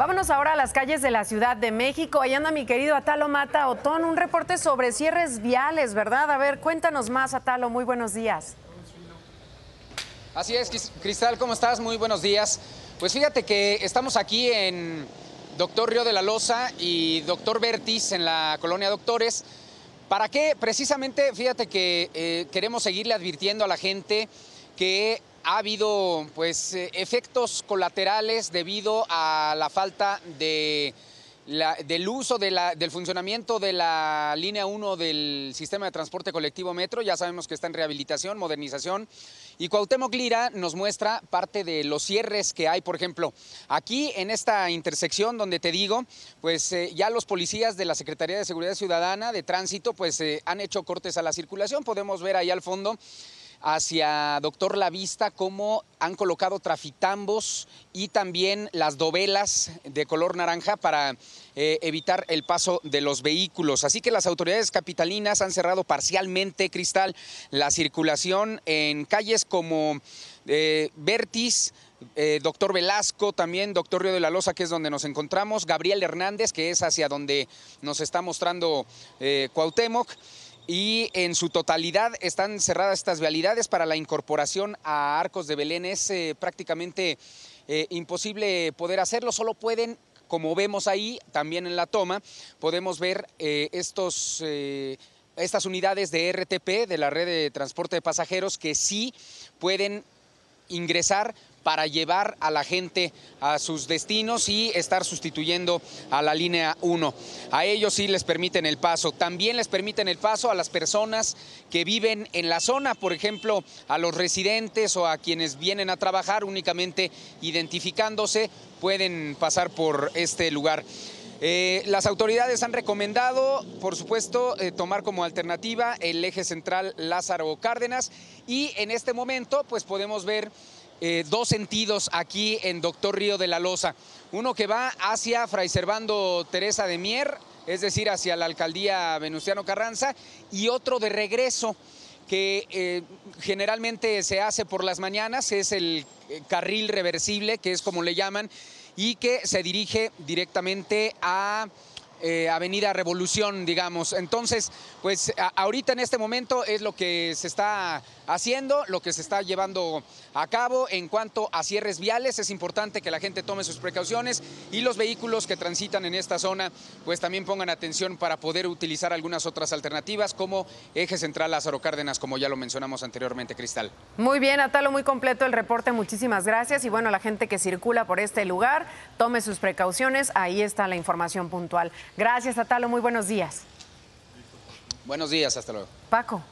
Vámonos ahora a las calles de la Ciudad de México. Ahí anda mi querido Atalo Mata Otón, un reporte sobre cierres viales, ¿verdad? A ver, cuéntanos más, Atalo. Muy buenos días. Así es, Cristal, ¿cómo estás? Muy buenos días. Pues fíjate que estamos aquí en Doctor Río de la Loza y Doctor Bertis en la colonia Doctores. ¿Para qué? Precisamente, fíjate que eh, queremos seguirle advirtiendo a la gente que ha habido pues eh, efectos colaterales debido a la falta de del uso del funcionamiento de la línea 1 del sistema de transporte colectivo metro. Ya sabemos que está en rehabilitación, modernización. Y Cuauhtémoc Lira nos muestra parte de los cierres que hay, por ejemplo, aquí en esta intersección donde te digo, pues eh, ya los policías de la Secretaría de Seguridad Ciudadana de Tránsito pues eh, han hecho cortes a la circulación. Podemos ver ahí al fondo hacia Doctor La Vista, cómo han colocado trafitambos y también las dovelas de color naranja para eh, evitar el paso de los vehículos. Así que las autoridades capitalinas han cerrado parcialmente, Cristal, la circulación en calles como eh, eh, doctor Velasco, también doctor Río de la Loza, que es donde nos encontramos, Gabriel Hernández, que es hacia donde nos está mostrando eh, Cuauhtémoc y en su totalidad están cerradas estas vialidades para la incorporación a Arcos de Belén. Es eh, prácticamente eh, imposible poder hacerlo, solo pueden... Como vemos ahí, también en la toma, podemos ver eh, estos estas unidades de RTP, de la red de transporte de pasajeros, que sí pueden ingresar para llevar a la gente a sus destinos y estar sustituyendo a la línea 1. A ellos sí les permiten el paso. También les permiten el paso a las personas que viven en la zona, por ejemplo, a los residentes o a quienes vienen a trabajar únicamente identificándose, pueden pasar por este lugar. Eh, las autoridades han recomendado, por supuesto, eh, tomar como alternativa el eje central Lázaro Cárdenas y en este momento pues podemos ver eh, dos sentidos aquí en Doctor Río de la Loza. Uno que va hacia Fray Servando Teresa de Mier, es decir, hacia la alcaldía Venustiano Carranza, y otro de regreso que eh, generalmente se hace por las mañanas, es el eh, carril reversible, que es como le llaman, y que se dirige directamente a eh, Avenida Revolución, digamos. Entonces, pues ahorita en este momento es lo que se está haciendo, lo que se está llevando a cabo en cuanto a cierres viales. Es importante que la gente tome sus precauciones y los vehículos que transitan en esta zona, pues también pongan atención para poder utilizar algunas otras alternativas como eje central Lázaro Cárdenas, como ya lo mencionamos anteriormente, Cristal. Muy bien, Atalo, muy completo el reporte. Muchísimas gracias. Y bueno, la gente que circula por este lugar, tome sus precauciones. Ahí está la información puntual. Gracias, Atalo. Muy buenos días. Buenos días, hasta luego. Paco.